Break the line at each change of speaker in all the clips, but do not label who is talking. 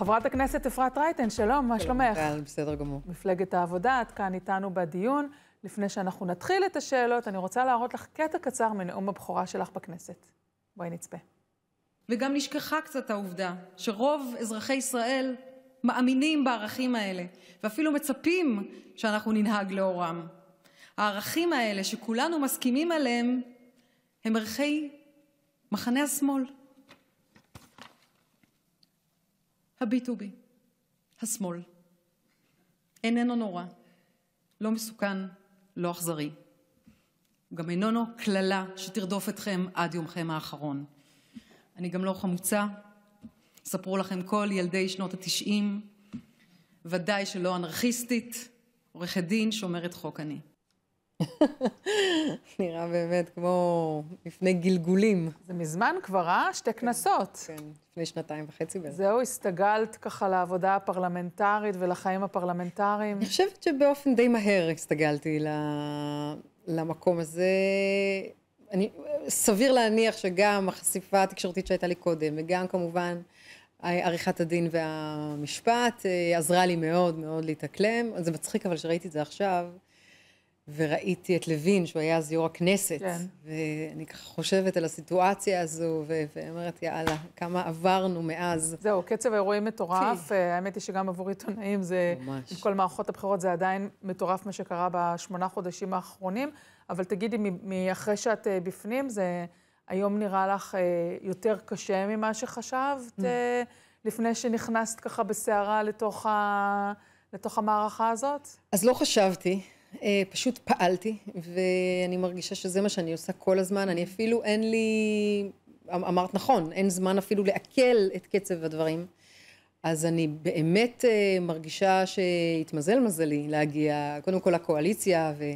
חברת הכנסת אפרת רייטן, שלום, מה כן, שלומך? שלום, בסדר גמור. מפלגת העבודה, את כאן איתנו בדיון. לפני שאנחנו נתחיל את השאלות, אני רוצה להראות לך קטע קצר מנאום הבכורה שלך בכנסת. בואי נצפה. וגם נשכחה קצת העובדה שרוב אזרחי ישראל מאמינים בערכים האלה, ואפילו
מצפים שאנחנו ננהג לאורם. הערכים האלה שכולנו מסכימים עליהם הם ערכי מחנה השמאל. הביטו בי, השמאל. איננו נורא, לא מסוכן, לא אכזרי. הוא גם איננו קללה שתרדוף אתכם עד יומכם האחרון. אני גם לא חמוצה. ספרו לכם כל ילדי שנות התשעים, ודאי שלא אנרכיסטית, עורכת דין, שומרת חוק אני. נראה באמת
כמו לפני גלגולים. זה מזמן כבר, אה? שתי כן, כנסות. כן, לפני שנתיים וחצי בערך. זהו, הסתגלת ככה לעבודה הפרלמנטרית ולחיים הפרלמנטריים. אני
חושבת שבאופן די מהר הסתגלתי למקום הזה. אני, סביר להניח שגם החשיפה התקשורתית שהייתה לי קודם, וגם כמובן עריכת הדין והמשפט, אה, עזרה לי מאוד מאוד להתאקלם. זה מצחיק אבל שראיתי את זה עכשיו. וראיתי את לוין, שהוא היה אז יו"ר הכנסת. כן. ואני ככה חושבת על הסיטואציה הזו, ו- ואומרת, יאללה, כמה עברנו
מאז. זהו, קצב האירועים מטורף. כן. אה, האמת היא שגם עבור עיתונאים זה... ממש. עם כל מערכות הבחירות זה עדיין מטורף מה שקרה בשמונה חודשים האחרונים. אבל תגידי, מאחרי שאת uh, בפנים, זה היום נראה לך uh, יותר קשה ממה שחשבת uh, לפני שנכנסת ככה בסערה לתוך, ה... לתוך המערכה הזאת?
אז לא חשבתי. אה, פשוט פעלתי, ואני מרגישה שזה מה שאני עושה כל הזמן. אני אפילו, אין לי... אמ, אמרת נכון, אין זמן אפילו לעכל את קצב הדברים. אז אני באמת אה, מרגישה שהתמזל מזלי להגיע, קודם כל לקואליציה, ו...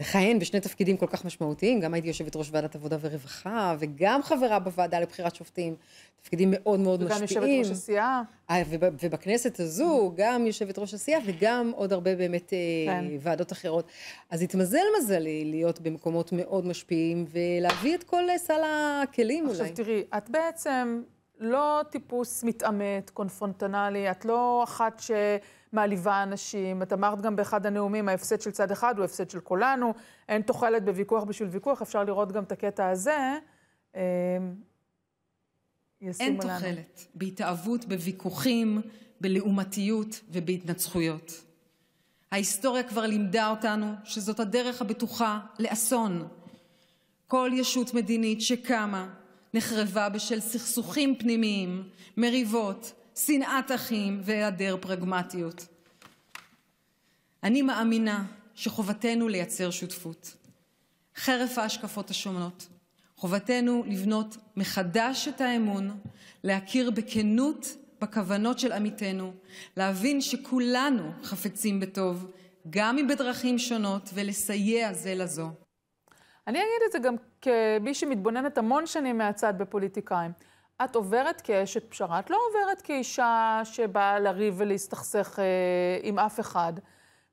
לכהן בשני תפקידים כל כך משמעותיים, גם הייתי יושבת ראש ועדת עבודה ורווחה, וגם חברה בוועדה לבחירת שופטים, תפקידים מאוד מאוד וגם משפיעים. וגם יושבת ראש הסיעה. אה, ובכנסת הזו, mm. גם יושבת ראש הסיעה, וגם עוד הרבה באמת אה, כן. ועדות אחרות. אז התמזל מזלי להיות במקומות מאוד משפיעים, ולהביא את כל סל הכלים עכשיו, אולי. עכשיו
תראי, את בעצם לא טיפוס מתעמת, קונפרונטנלי, את לא אחת ש... מעליבה אנשים. את אמרת גם באחד הנאומים, ההפסד של צד אחד הוא הפסד של כולנו, אין תוחלת בוויכוח בשביל ויכוח, אפשר לראות גם את הקטע הזה. אה, אין תוחלת
בהתאהבות, בוויכוחים, בלעומתיות ובהתנצחויות. ההיסטוריה כבר לימדה אותנו שזאת הדרך הבטוחה לאסון. כל ישות מדינית שקמה נחרבה בשל סכסוכים פנימיים, מריבות, שנאת אחים והיעדר פרגמטיות. אני מאמינה שחובתנו לייצר שותפות חרף ההשקפות השונות. חובתנו לבנות מחדש את האמון, להכיר בכנות בכוונות של עמיתינו, להבין שכולנו חפצים בטוב,
גם אם בדרכים שונות, ולסייע זה לזו. אני אגיד את זה גם כמי שמתבוננת המון שנים מהצד בפוליטיקאים. את עוברת כאשת פשרה, את לא עוברת כאישה שבאה לריב ולהסתכסך אה, עם אף אחד.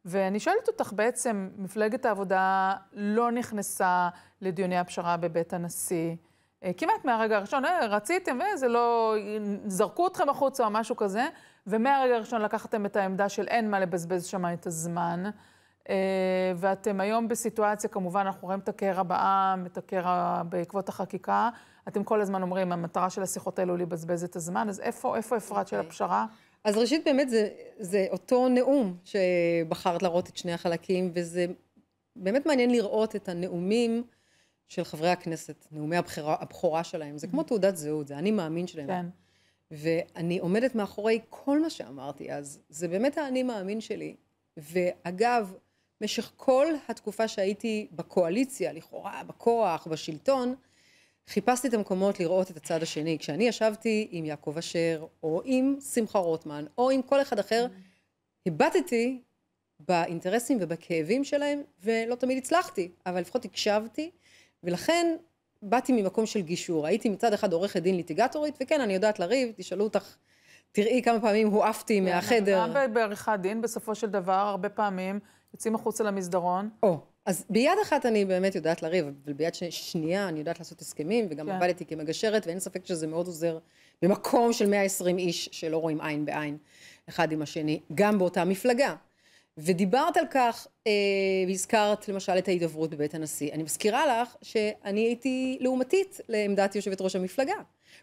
ואני שואלת אותך, בעצם, מפלגת העבודה לא נכנסה לדיוני הפשרה בבית הנשיא. אה, כמעט מהרגע הראשון, אה, רציתם, אה, זה לא... זרקו אתכם החוצה או משהו כזה, ומהרגע הראשון לקחתם את העמדה של אין מה לבזבז שם את הזמן. אה, ואתם היום בסיטואציה, כמובן, אנחנו רואים את הקרע בעם, את הקרע בעקבות החקיקה. אתם כל הזמן אומרים, המטרה של השיחות האלו לבזבז את הזמן, אז איפה, איפה אפרת okay. של אוקיי. הפשרה? אז ראשית, באמת, זה, זה אותו נאום שבחרת
להראות את שני החלקים, וזה באמת מעניין לראות את הנאומים של חברי הכנסת, נאומי הבחירה, הבחורה שלהם. זה mm-hmm. כמו תעודת זהות, זה אני מאמין שלהם. כן. ואני עומדת מאחורי כל מה שאמרתי אז. זה באמת האני מאמין שלי. ואגב, במשך כל התקופה שהייתי בקואליציה, לכאורה, בכוח, בשלטון, חיפשתי את המקומות לראות את הצד השני. כשאני ישבתי עם יעקב אשר, או עם שמחה רוטמן, או עם כל אחד אחר, הבטתי באינטרסים ובכאבים שלהם, ולא תמיד הצלחתי, אבל לפחות הקשבתי, ולכן באתי ממקום של גישור. הייתי מצד אחד עורכת דין ליטיגטורית, וכן, אני יודעת לריב, תשאלו אותך, תראי כמה פעמים הועפתי
כן, מהחדר. גם בעריכת דין, בסופו של דבר, הרבה פעמים יוצאים החוצה למסדרון.
או. אז ביד אחת אני באמת יודעת לריב, אבל ביד ש... שנייה אני יודעת לעשות הסכמים, וגם כן. עבדתי כמגשרת, ואין ספק שזה מאוד עוזר במקום של 120 איש שלא רואים עין בעין אחד עם השני, גם באותה מפלגה. ודיברת על כך, אה, והזכרת למשל את ההידברות בבית הנשיא. אני מזכירה לך שאני הייתי לעומתית לעמדת יושבת ראש המפלגה.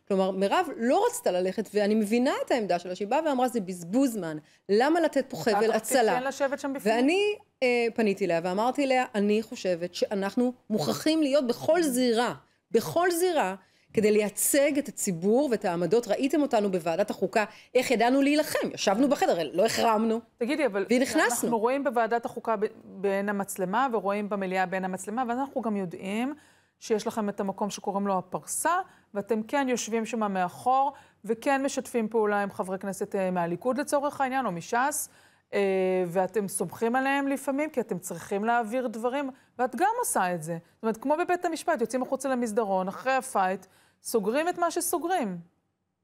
כלומר, מירב לא רצתה ללכת, ואני מבינה את העמדה שלה, שהיא באה ואמרה, זה בזבוז זמן, למה לתת פה חבל הצלה? את לשבת שם בפנים. ואני אה, פניתי אליה ואמרתי אליה, אני חושבת שאנחנו מוכרחים להיות בכל זירה, בכל זירה, כדי לייצג את הציבור ואת העמדות. ראיתם אותנו
בוועדת החוקה, איך ידענו להילחם. ישבנו בחדר, לא החרמנו. תגידי, אבל... ונכנסנו. אנחנו רואים בוועדת החוקה בין המצלמה, ורואים במליאה בין המצלמה, ואז אנחנו גם יודעים שיש לכם את המקום שקוראים לו הפרסה, ואתם כן יושבים שם מאחור, וכן משתפים פעולה עם חברי כנסת אה, מהליכוד לצורך העניין, או מש"ס, אה, ואתם סומכים עליהם לפעמים, כי אתם צריכים להעביר דברים, ואת גם עושה את זה. זאת אומרת, כמו בבית המשפט, יוצאים החוצה למסדרון, אחרי הפייט, סוגרים את מה שסוגרים.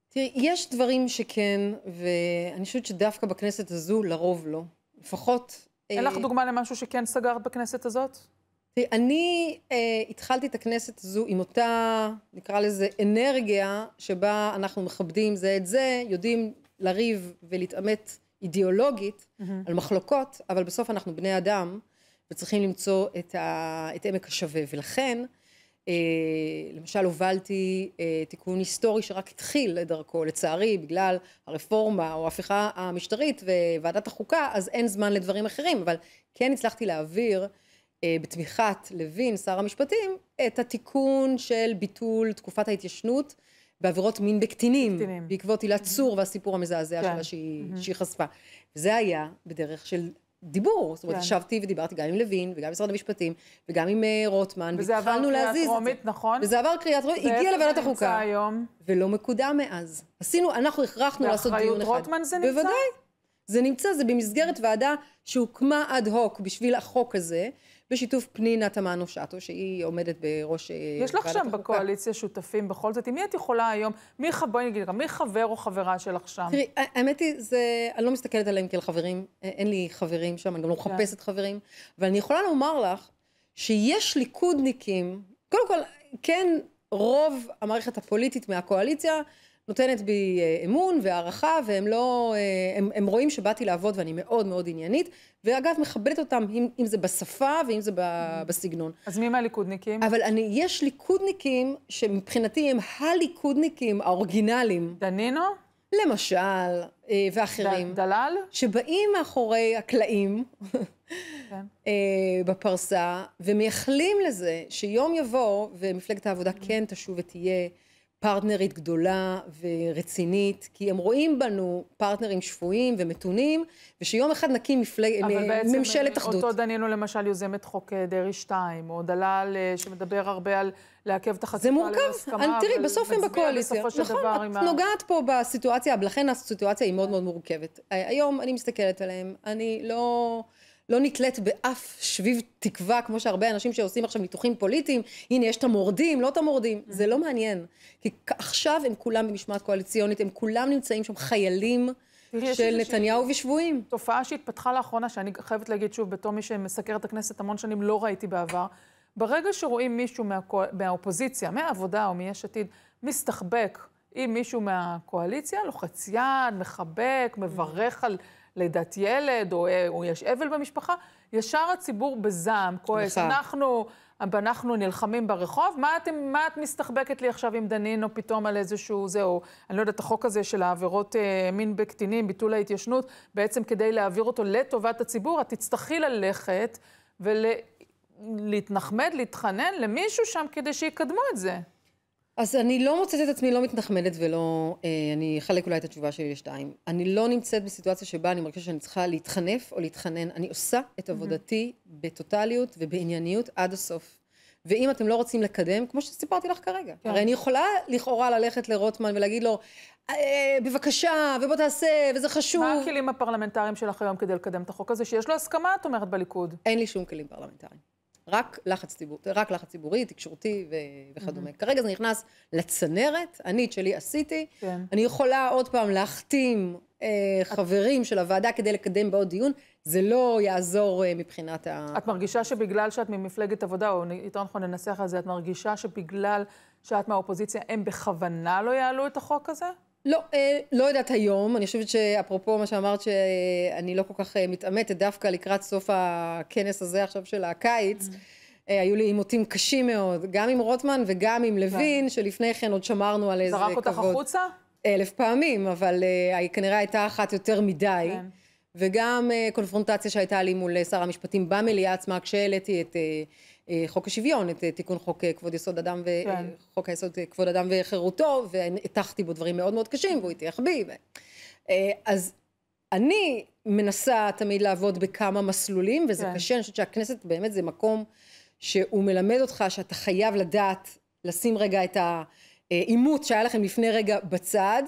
תראי, יש דברים שכן, ואני חושבת שדווקא בכנסת הזו, לרוב לא. לפחות... אין אה... לך דוגמה למשהו שכן
סגרת בכנסת הזאת? תראי, אני אה, התחלתי את הכנסת הזו עם אותה, נקרא לזה, אנרגיה שבה אנחנו מכבדים זה את זה, יודעים לריב ולהתעמת אידיאולוגית mm-hmm. על מחלוקות, אבל בסוף אנחנו בני אדם וצריכים למצוא את, ה, את עמק השווה. ולכן, אה, למשל הובלתי אה, תיקון היסטורי שרק התחיל את דרכו, לצערי, בגלל הרפורמה או ההפיכה המשטרית וועדת החוקה, אז אין זמן לדברים אחרים, אבל כן הצלחתי להעביר אה, בתמיכת לוין, שר המשפטים, את התיקון של ביטול תקופת ההתיישנות בעבירות מין בקטינים, בקטינים. בעקבות הילה צור והסיפור המזעזע כן. שלה שהיא, mm-hmm. שהיא חשפה. זה היה בדרך של דיבור. זאת אומרת, כן. ישבתי ודיברתי גם עם לוין, וגם עם משרד המשפטים, וגם עם אה, רוטמן, והתחלנו להזיז את זה.
נכון? וזה עבר קריאה טרומית, נכון? וזה עבר קריאה טרומית, הגיע לוועדת החוקה. היום.
ולא מקודם מאז. עשינו, אנחנו הכרחנו לעשות דיון אחד. באחריות רוטמן זה נמצא? בוודאי. זה נמצא, זה במסגרת ועדה שהוקמה אד הוק בשביל החוק הזה, בשיתוף פנינה תמנו שטו, שהיא עומדת בראש אה, יש לך שם החוקה.
בקואליציה שותפים בכל זאת. עם מי את יכולה היום, מי, ח... בואי נגיד לך, מי חבר או חברה שלך שם? תראי,
האמת היא, זה, אני לא מסתכלת עליהם כאל חברים, אין לי חברים שם, אני גם לא כן. מחפשת חברים, אבל אני יכולה לומר לך שיש ליכודניקים, קודם כל, כן, רוב המערכת הפוליטית מהקואליציה, נותנת בי אה, אמון והערכה, והם לא, אה, הם, הם רואים שבאתי לעבוד ואני מאוד מאוד עניינית, ואגב, מכבדת אותם, אם, אם זה בשפה ואם זה ב, mm. בסגנון. אז מי מהליכודניקים? אבל אני, יש ליכודניקים שמבחינתי הם הליכודניקים האורגינליים. דנינו? למשל, אה, ואחרים. ד, דלל? שבאים מאחורי הקלעים, כן. בפרסה, ומייחלים לזה שיום יבוא ומפלגת העבודה mm. כן תשוב ותהיה. פרטנרית גדולה ורצינית, כי הם רואים בנו פרטנרים שפויים ומתונים, ושיום אחד נקים מפלג... ממשלת אחדות. אבל בעצם אותו
דנינו למשל יוזמת חוק אה, דרעי 2, או דלל אה, שמדבר הרבה על לעכב את החקיקה להסכמה. זה מורכב, אני תראי, בסוף הם בקואליציה. נכון, את נוגעת
פה בסיטואציה, לכן הסיטואציה היא מאוד מאוד מורכבת. אה, היום אני מסתכלת עליהם, אני לא... לא נתלית באף שביב תקווה, כמו שהרבה אנשים שעושים עכשיו ניתוחים פוליטיים, הנה יש את המורדים, לא את המורדים, mm-hmm. זה לא מעניין. כי עכשיו הם כולם במשמעת קואליציונית, הם כולם נמצאים שם חיילים. של נתניהו
ושבויים. תופעה שהתפתחה לאחרונה, שאני חייבת להגיד שוב, בתור מי שמסקר את הכנסת המון שנים, לא ראיתי בעבר. ברגע שרואים מישהו מהקו... מהאופוזיציה, מהעבודה או מיש עתיד, מסתחבק עם מישהו מהקואליציה, לוחץ יד, מחבק, מברך על לידת ילד, או, אה, או יש אבל במשפחה, ישר הציבור בזעם, כועס. אנחנו, אנחנו נלחמים ברחוב, מה, את, מה את מסתחבקת לי עכשיו עם דנינו פתאום על איזשהו זה, או אני לא יודעת, החוק הזה של העבירות אה, מין בקטינים, ביטול ההתיישנות, בעצם כדי להעביר אותו לטובת הציבור, את תצטרכי ללכת ול... להתנחמד, להתחנן למישהו שם כדי שיקדמו את זה.
אז אני לא מוצאת את עצמי לא מתנחמדת ולא, אה, אני אחלק אולי את התשובה שלי לשתיים. אני לא נמצאת בסיטואציה שבה אני מרגישה שאני צריכה להתחנף או להתחנן. אני עושה את עבודתי mm-hmm. בטוטליות ובענייניות עד הסוף. ואם אתם לא רוצים לקדם,
כמו שסיפרתי לך כרגע, כן. הרי אני יכולה לכאורה ללכת לרוטמן ולהגיד לו, אה, בבקשה, ובוא תעשה, וזה חשוב. מה הכלים הפרלמנטריים שלך היום כדי לקדם את החוק הזה, שיש לו הסכמה, את אומרת, בליכוד? אין לי שום כלים פרלמנטריים. רק לחץ, ציבור, רק לחץ ציבורי, תקשורתי
ו- וכדומה. Mm-hmm. כרגע זה נכנס לצנרת, אני את שלי עשיתי. כן. אני יכולה עוד פעם להחתים אה, את... חברים של הוועדה כדי לקדם בעוד דיון, זה לא
יעזור אה, מבחינת ה... את מרגישה שבגלל שאת ממפלגת עבודה, או יותר נכון ננסח על זה, את מרגישה שבגלל שאת מהאופוזיציה, הם בכוונה לא יעלו את החוק הזה? לא,
אה, לא יודעת היום, אני חושבת שאפרופו מה שאמרת שאני לא כל כך אה, מתעמתת, דווקא לקראת סוף הכנס הזה עכשיו של הקיץ, mm-hmm. אה, היו לי עימותים קשים מאוד, גם עם רוטמן וגם עם כן. לוין, שלפני כן עוד שמרנו על איזה כבוד. זרק אותך החוצה? אלף פעמים, אבל היא כנראה הייתה אחת יותר מדי. כן. וגם קונפרונטציה שהייתה לי מול שר המשפטים במליאה עצמה, כשהעליתי את... אה, חוק השוויון, את אה, תיקון חוק אה, כבוד יסוד אדם, ו... כן. חוק היסוד כבוד אדם וחירותו, והטחתי בו דברים מאוד מאוד קשים, והוא הטיח בי. ו... אז אני מנסה תמיד לעבוד בכמה מסלולים, וזה כן. קשה, אני חושבת שהכנסת באמת זה מקום שהוא מלמד אותך שאתה חייב לדעת לשים רגע את העימות שהיה לכם לפני רגע בצד.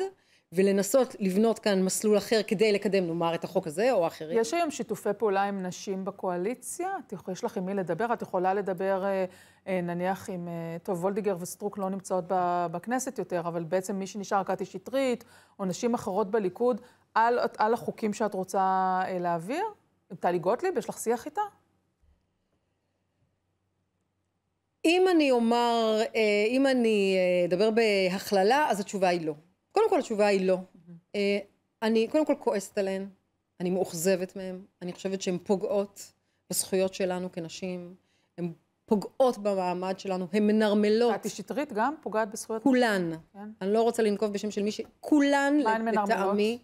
ולנסות לבנות כאן מסלול אחר כדי לקדם, נאמר, את החוק הזה או אחרים. יש היום שיתופי פעולה עם נשים בקואליציה? יש לך עם מי לדבר? את יכולה לדבר, אה, אה, נניח, עם... אה, טוב, וולדיגר וסטרוק לא נמצאות בכנסת יותר, אבל בעצם מי שנשאר, קטי שטרית, או נשים אחרות בליכוד, על, על החוקים שאת רוצה להעביר? טלי גוטליב, יש לך שיח איתה?
אם אני אומר, אם אני אדבר בהכללה, אז התשובה היא לא. קודם כל התשובה היא לא. אה, אני קודם כל כועסת עליהן, אני מאוכזבת מהן, אני חושבת שהן פוגעות בזכויות שלנו כנשים, הן פוגעות במעמד שלנו, הן מנרמלות. קטי שטרית גם פוגעת בזכויות? כולן. כן. אני לא רוצה לנקוב בשם של מישהי, כולן לטעמי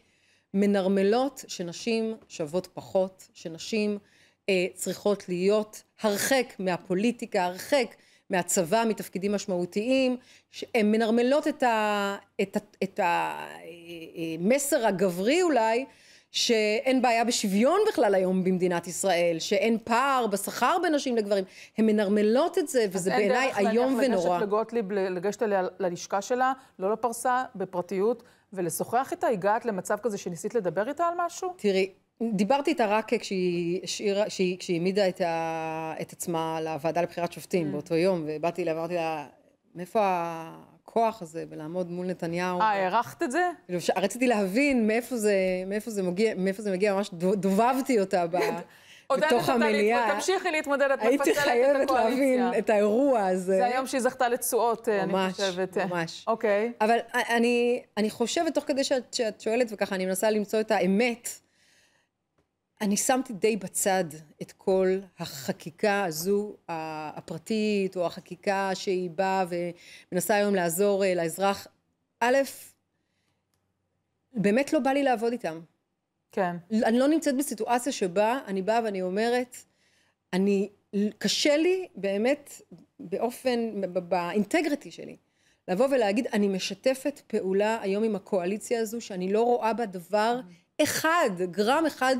מנרמלות שנשים שוות פחות, שנשים אה, צריכות להיות הרחק מהפוליטיקה, הרחק מהצבא, מתפקידים משמעותיים, שהן מנרמלות את, המסר אה, הגברי אולי, שאין בעיה בשוויון בכלל היום במדינת ישראל, שאין פער בשכר בין נשים לגברים. הן מנרמלות את זה, וזה בעיניי איום ונורא. אין דרך להניח
לגוטליב לגשת אליה ללשכה שלה, לא לפרסה, בפרטיות, ולשוחח איתה? הגעת למצב כזה שניסית לדבר איתה על משהו? תראי, דיברתי איתה רק כשהיא, שיר,
כשהיא, כשהיא העמידה את, ה, את עצמה לוועדה לבחירת שופטים mm. באותו יום, ובאתי אליה ואמרתי לה, מאיפה הכוח הזה בלעמוד מול נתניהו? אה, הערכת את זה? כאילו, רציתי להבין מאיפה זה, מאיפה זה, מגיע, מאיפה זה מגיע, ממש דובבתי אותה ב... כן.
בתוך המליאה. עודדת אותה, תמשיכי להתמודד, את מפצלת את הקואליציה. הייתי חייבת להבין את
האירוע הזה. זה היום שהיא זכתה
לתשואות, אה, אני חושבת.
ממש, ממש. אוקיי. אבל אה, אני, אני חושבת, תוך כדי שאת, שאת שואלת, וככה אני מנסה למצוא את האמת, אני שמתי די בצד את כל החקיקה הזו הפרטית או החקיקה שהיא באה ומנסה היום לעזור אה, לאזרח. א', באמת לא בא לי לעבוד איתם. כן. אני לא נמצאת בסיטואציה שבה אני באה ואני אומרת, אני, קשה לי באמת באופן, באינטגריטי שלי, לבוא ולהגיד, אני משתפת פעולה היום עם הקואליציה הזו,
שאני לא רואה בה דבר mm. אחד, גרם אחד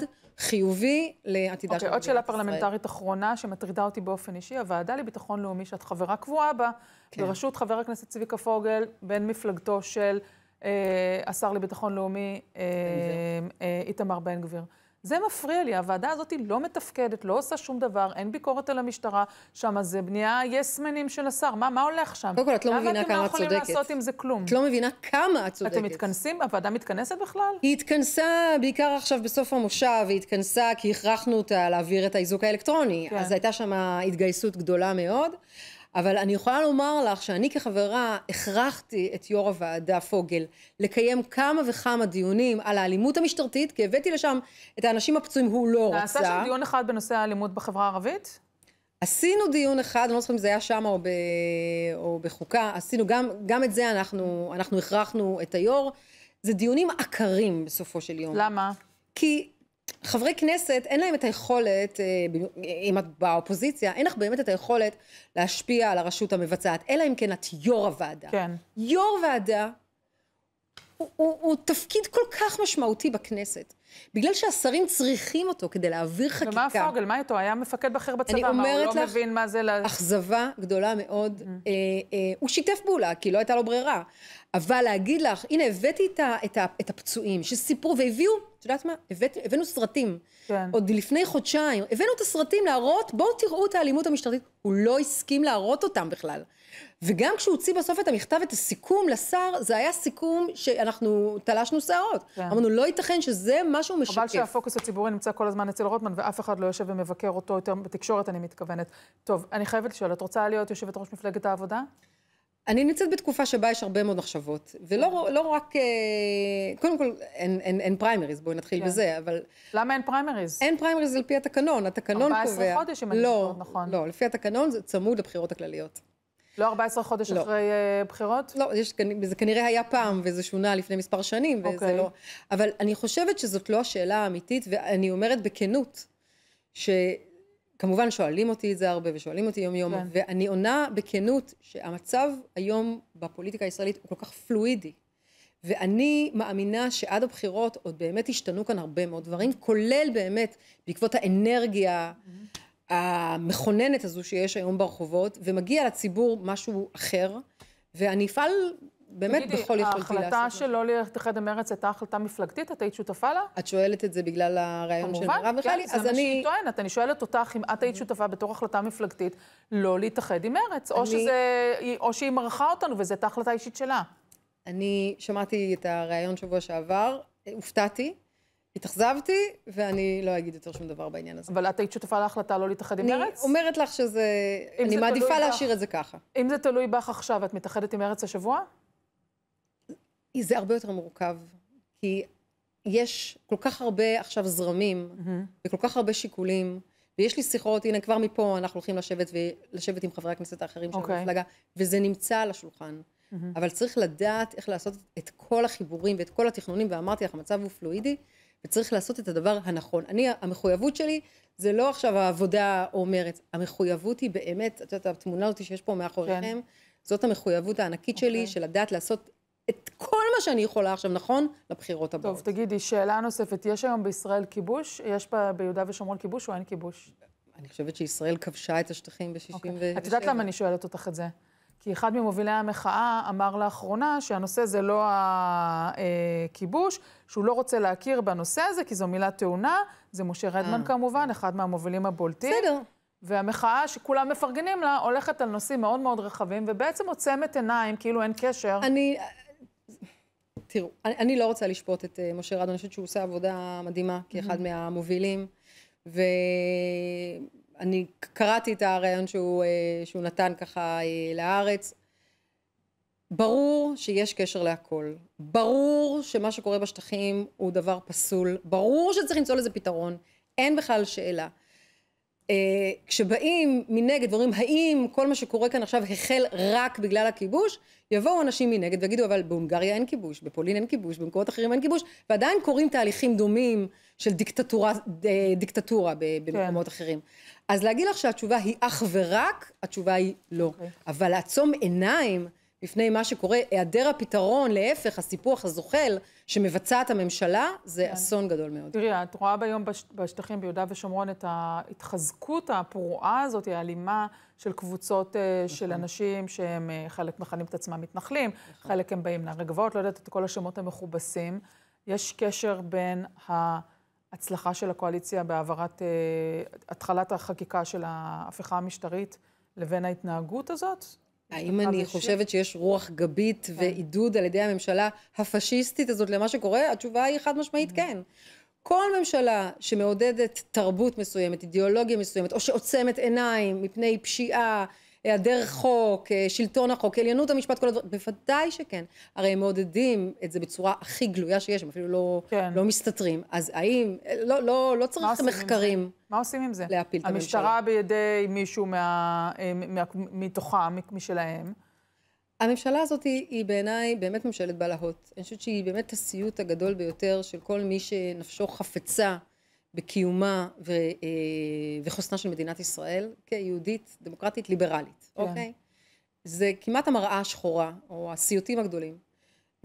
חיובי לעתידה okay, אוקיי, של מדינת ישראל. עוד שאלה פרלמנטרית אחרונה שמטרידה אותי באופן אישי, הוועדה לביטחון לאומי, שאת חברה קבועה בה, כן. בראשות חבר הכנסת צביקה פוגל, בן מפלגתו של אה, השר לביטחון לאומי אה, אה, איתמר בן גביר. זה מפריע לי, הוועדה הזאת לא מתפקדת, לא עושה שום דבר, אין ביקורת על המשטרה שם, זה בנייה יסמנים של השר, מה, מה הולך שם? קודם כל, את לא מבינה לא כמה את צודקת. למה אתם לא יכולים לעשות עם זה כלום? את לא מבינה כמה את צודקת. אתם מתכנסים? הוועדה מתכנסת בכלל?
היא התכנסה בעיקר עכשיו בסוף המושב, היא התכנסה כי הכרחנו אותה להעביר את האיזוק האלקטרוני, כן. אז הייתה שם התגייסות גדולה מאוד. אבל אני יכולה לומר לך שאני כחברה הכרחתי את יו"ר הוועדה פוגל לקיים כמה וכמה דיונים על האלימות המשטרתית, כי הבאתי לשם את האנשים הפצועים, הוא לא רצה. נעשה שם דיון
אחד בנושא האלימות בחברה הערבית?
עשינו דיון אחד, אני לא זוכר אם זה היה שם או, ב... או בחוקה, עשינו גם, גם את זה, אנחנו, אנחנו הכרחנו את היו"ר. זה דיונים עקרים בסופו של יום. למה? כי חברי כנסת, אין להם את היכולת, אה, אם את באופוזיציה, אין לך באמת את היכולת להשפיע על הרשות המבצעת, אלא אם כן את יו"ר הוועדה. כן. יו"ר ועדה הוא, הוא, הוא תפקיד כל כך משמעותי בכנסת. בגלל שהשרים צריכים אותו כדי להעביר חקיקה. ומה
פוגל? מה איתו? היה מפקד בכיר בצבא, מה, הוא לא לך, מבין מה זה ל... אכזבה
גדולה מאוד. Mm. אה, אה, הוא שיתף פעולה, כי לא הייתה לו ברירה. אבל להגיד לך, הנה הבאתי את, ה, את, ה, את הפצועים שסיפרו והביאו, את יודעת מה? הבאת, הבאנו סרטים. כן. עוד לפני חודשיים. הבאנו את הסרטים להראות, בואו תראו את האלימות המשטרתית. הוא לא הסכים להראות אותם בכלל. וגם כשהוא הוציא בסוף את המכתב, את הסיכום לשר, זה היה סיכום שאנחנו תלשנו שערות. כן. אמרנו, לא ייתכן שזה משהו משקף. חבל שהפוקוס
הציבורי נמצא כל הזמן אצל רוטמן, ואף אחד לא יושב ומבקר אותו יותר, בתקשורת אני מתכוונת. טוב, אני חייבת לשאול, את רוצה להיות יושבת ראש מפלגת העבודה? אני נמצאת בתקופה שבה יש הרבה מאוד מחשבות, ולא כן. לא רק... אה,
קודם כל, אין, אין, אין פריימריז, בואי נתחיל כן. בזה, אבל... למה אין פריימריז? אין פריימריז על פי התקנון, התקנון 14 קובע... 14 חודש, אם לא, אני זוכרת, נכון. לא, לפי התקנון זה צמוד לבחירות הכלליות. לא 14 חודש לא. אחרי uh, בחירות? לא, יש, זה כנראה היה פעם, וזה שונה לפני מספר שנים, okay. וזה אוקיי. לא... אבל אני חושבת שזאת לא השאלה האמיתית, ואני אומרת בכנות, שכמובן שואלים אותי את זה הרבה, ושואלים אותי יום-יום, כן. ואני עונה בכנות שהמצב היום בפוליטיקה הישראלית הוא כל כך פלואידי. ואני מאמינה שעד הבחירות עוד באמת השתנו כאן הרבה מאוד דברים, כולל באמת בעקבות האנרגיה, mm. המכוננת הזו שיש היום ברחובות, ומגיע לציבור משהו אחר, ואני אפעל באמת תגידי, בכל יכולתי לעשות. תגידי, ההחלטה
שלא ללכת אחרי מרץ הייתה החלטה מפלגתית? את היית שותפה לה? את שואלת את זה בגלל הרעיון של מרב כן, מיכאלי, כמובן, כן, זה אני... מה שהיא טוענת. אני שואלת אותך אם את היית שותפה בתור החלטה מפלגתית לא להתאחד עם מרץ, אני... או, שזה... או שהיא מרחה אותנו וזו הייתה החלטה אישית שלה. אני שמעתי את הרעיון שבוע
שעבר, הופתעתי, התאכזבתי, ואני לא אגיד יותר שום דבר בעניין הזה. אבל את היית
שותפה להחלטה לא להתאחד עם מרץ? אני אומרת לך שזה... אני מעדיפה להשאיר את זה ככה. אם זה תלוי בך עכשיו, את מתאחדת עם מרץ השבוע? זה הרבה יותר מורכב,
כי יש כל כך הרבה עכשיו זרמים, וכל כך הרבה שיקולים, ויש לי שיחות, הנה כבר מפה אנחנו הולכים לשבת, ולשבת עם חברי הכנסת האחרים של אוקיי. המפלגה, וזה נמצא על השולחן. אבל צריך לדעת איך לעשות את כל החיבורים ואת כל התכנונים, ואמרתי לך, המצב הוא פלואידי. וצריך לעשות את הדבר הנכון. אני, המחויבות שלי זה לא עכשיו העבודה או מרץ, המחויבות היא באמת, את יודעת, התמונה הזאת שיש פה מאחוריכם, כן.
זאת המחויבות הענקית שלי, okay. אוקיי. של לדעת לעשות את כל מה שאני יכולה עכשיו, נכון? לבחירות הבאות. טוב, תגידי, שאלה נוספת, יש היום בישראל כיבוש? יש ב- ביהודה ושומרון כיבוש או אין כיבוש? אני
חושבת שישראל כבשה את השטחים ב-67. Okay. אוקיי. את יודעת למה אני
שואלת אותך את זה? כי אחד ממובילי המחאה אמר לאחרונה שהנושא זה לא הכיבוש, שהוא לא רוצה להכיר בנושא הזה, כי זו מילה טעונה. זה משה רדמן אה. כמובן, אחד מהמובילים הבולטים. בסדר. והמחאה שכולם מפרגנים לה הולכת על נושאים מאוד מאוד רחבים, ובעצם עוצמת עיניים, כאילו אין קשר. אני... תראו, אני, אני לא רוצה לשפוט
את uh, משה רדמן, אני חושבת שהוא עושה עבודה מדהימה כאחד mm-hmm. מהמובילים, ו... אני קראתי את הרעיון שהוא, אה, שהוא נתן ככה אה, לארץ. ברור שיש קשר להכל. ברור שמה שקורה בשטחים הוא דבר פסול. ברור שצריך למצוא לזה פתרון. אין בכלל שאלה. אה, כשבאים מנגד ואומרים האם כל מה שקורה כאן עכשיו החל רק בגלל הכיבוש, יבואו אנשים מנגד ויגידו אבל בהונגריה אין כיבוש, בפולין אין כיבוש, במקומות אחרים אין כיבוש, ועדיין קורים תהליכים דומים של דיקטטורה, אה, דיקטטורה כן. במקומות כן. אחרים. אז להגיד לך שהתשובה היא אך ורק, התשובה היא לא. Okay. אוקיי. אבל לעצום עיניים בפני מה שקורה. היעדר הפתרון, להפך, הסיפוח הזוחל שמבצעת הממשלה, זה כן. אסון גדול מאוד.
תראי, את רואה ביום בש... בשטחים ביהודה ושומרון את ההתחזקות הפרועה הזאת, האלימה של קבוצות אה, נכון. של אנשים שהם, אה, חלק מכנים את עצמם מתנחלים, נכון. חלק הם באים נערי גבעות, לא יודעת את כל השמות המכובסים. יש קשר בין ההצלחה של הקואליציה בהעברת, אה, התחלת החקיקה של ההפיכה המשטרית, לבין ההתנהגות הזאת? האם אני חושבת שיש רוח גבית כן. ועידוד על ידי הממשלה הפשיסטית הזאת למה שקורה?
התשובה היא חד משמעית mm-hmm. כן. כל ממשלה שמעודדת תרבות מסוימת, אידיאולוגיה מסוימת, או שעוצמת עיניים מפני פשיעה, היעדר חוק, אה, שלטון החוק, עליונות המשפט, כל הדברים, בוודאי שכן. הרי הם מעודדים את זה בצורה הכי גלויה שיש, הם אפילו לא, כן. לא מסתתרים. אז האם, לא, לא, לא צריך את מחקרים. מה עושים עם זה? להפיל את הממשלה. המשטרה
בידי מישהו מה, אה, מה, מתוכם, משלהם.
הממשלה הזאת היא, היא בעיניי באמת ממשלת בלהות. אני חושבת שהיא באמת הסיוט הגדול ביותר של כל מי שנפשו חפצה. בקיומה ו, אה, וחוסנה של מדינת ישראל כיהודית, דמוקרטית, ליברלית, כן. אוקיי? זה כמעט המראה השחורה, או הסיוטים הגדולים.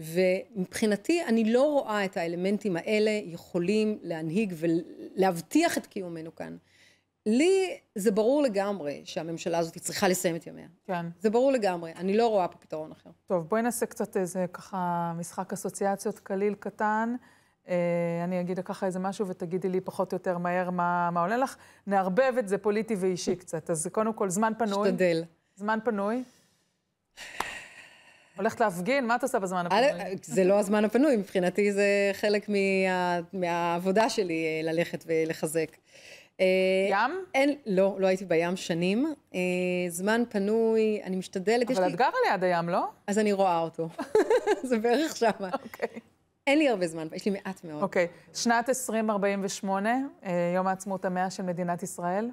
ומבחינתי, אני לא רואה את האלמנטים האלה יכולים להנהיג ולהבטיח את קיומנו כאן. לי זה ברור לגמרי שהממשלה הזאת צריכה לסיים את ימיה. כן. זה ברור לגמרי, אני
לא רואה פה פתרון אחר. טוב, בואי נעשה קצת איזה ככה משחק אסוציאציות קליל קטן. אה, אני אגיד ככה איזה משהו ותגידי לי פחות או יותר מהר מה, מה עולה לך. נערבב את זה פוליטי ואישי קצת. אז קודם כל, זמן פנוי. שתדל. זמן פנוי. הולכת להפגין? מה את עושה בזמן הפנוי? זה לא
הזמן הפנוי, מבחינתי זה חלק מה, מהעבודה שלי אה, ללכת ולחזק. אה, ים? אין, לא, לא הייתי בים שנים. אה, זמן פנוי, אני משתדלת, אבל את לי... גרה
ליד הים, לא? אז אני רואה אותו. זה בערך שמה. אוקיי. אין לי הרבה זמן, יש לי מעט מאוד. אוקיי. Okay. שנת 2048, אה, יום העצמאות המאה של מדינת ישראל.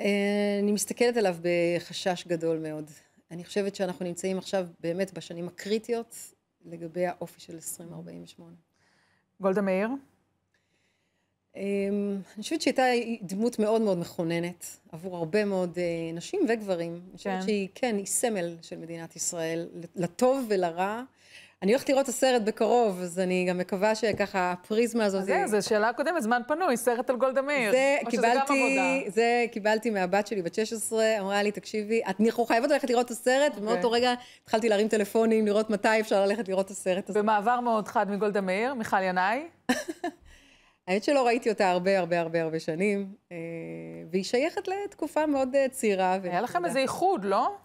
אה, אני מסתכלת עליו בחשש
גדול מאוד. אני חושבת שאנחנו נמצאים עכשיו באמת בשנים הקריטיות לגבי האופי של 2048. גולדה מאיר? אה, אני חושבת שהייתה דמות מאוד מאוד מכוננת עבור הרבה מאוד נשים וגברים. כן. אני חושבת כן. שהיא, כן, היא סמל של מדינת ישראל, לטוב ולרע. אני הולכת לראות את הסרט בקרוב, אז אני גם מקווה שככה הפריזמה הזאת... זה, זו שאלה קודמת, זמן פנוי, סרט על גולדה
מאיר. זה קיבלתי,
זה קיבלתי מהבת שלי בת 16, אמרה לי, תקשיבי, את אנחנו חייבת ללכת לראות את הסרט, okay. אוקיי. ומאותו רגע התחלתי להרים טלפונים, לראות מתי אפשר ללכת לראות את הסרט הזה.
במעבר מאוד חד מגולדה מאיר, מיכל ינאי.
האמת שלא ראיתי אותה הרבה הרבה הרבה הרבה שנים, אה, והיא שייכת לתקופה מאוד אה, צעירה. היה לכם איזה איחוד, לא?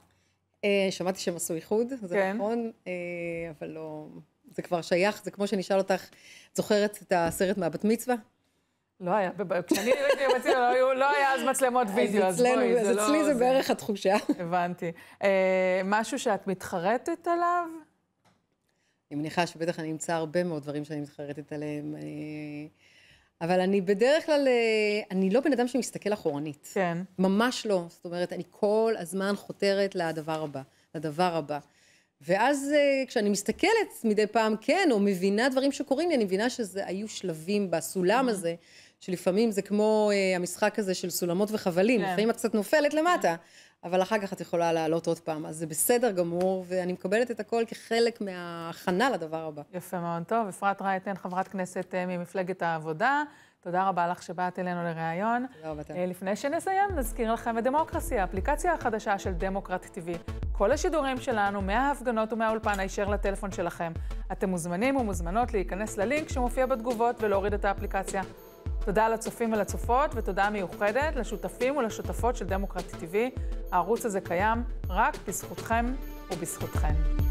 אה, שמעתי שהם עשו איחוד, זה כן. נכון, אה, אבל לא... זה כבר שייך, זה כמו שנשאל אותך, את זוכרת את הסרט מהבת מצווה?
לא היה, כשאני הייתי במצלמה, לא, היה אז מצלמות וידאו, אז, בואי, זה לא... אז אצלי זה בערך התחושה. הבנתי. אה, משהו שאת מתחרטת עליו? אני מניחה
שבטח אני אמצא הרבה מאוד דברים שאני מתחרטת עליהם. אבל אני בדרך כלל, אה, אני לא בן אדם שמסתכל אחורנית. כן. ממש לא. זאת אומרת, אני כל הזמן חותרת לדבר הבא, לדבר הבא. ואז אה, כשאני מסתכלת מדי פעם, כן, או מבינה דברים שקורים לי, אני מבינה שזה היו שלבים בסולם mm. הזה, שלפעמים זה כמו אה, המשחק הזה של סולמות וחבלים, כן. לפעמים את קצת נופלת למטה, כן. אבל אחר כך את יכולה
לעלות עוד פעם, אז זה בסדר גמור, ואני מקבלת את הכל כחלק מההכנה לדבר הבא. יפה מאוד. טוב, אפרת רייטן, חברת כנסת אה, ממפלגת העבודה, תודה רבה לך שבאת אלינו לראיון. תודה רבה. אה, לפני שנסיים, נזכיר לכם את דמוקרסיה, האפליקציה החדשה של דמוקרט TV. כל השידורים שלנו, מההפגנות ומהאולפן הישר לטלפון שלכם. אתם מוזמנים ומוזמנות להיכנס ללינק שמופיע בתגובות ולהוריד את האפליקציה. תודה לצופים ולצופות, ותודה מיוחדת לשותפים ולשותפות של דמוקרטי TV. הערוץ הזה קיים רק בזכותכם ובזכותכן.